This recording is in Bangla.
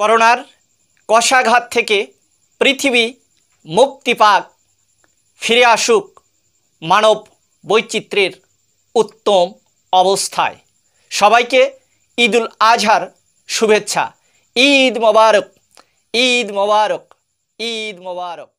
করোনার কষাঘাত থেকে পৃথিবী মুক্তি পাক ফিরে আসুক মানব বৈচিত্র্যের উত্তম অবস্থায় সবাইকে ঈদুল আজহার শুভেচ্ছা ঈদ মোবারক ঈদ মোবারক ঈদ মোবারক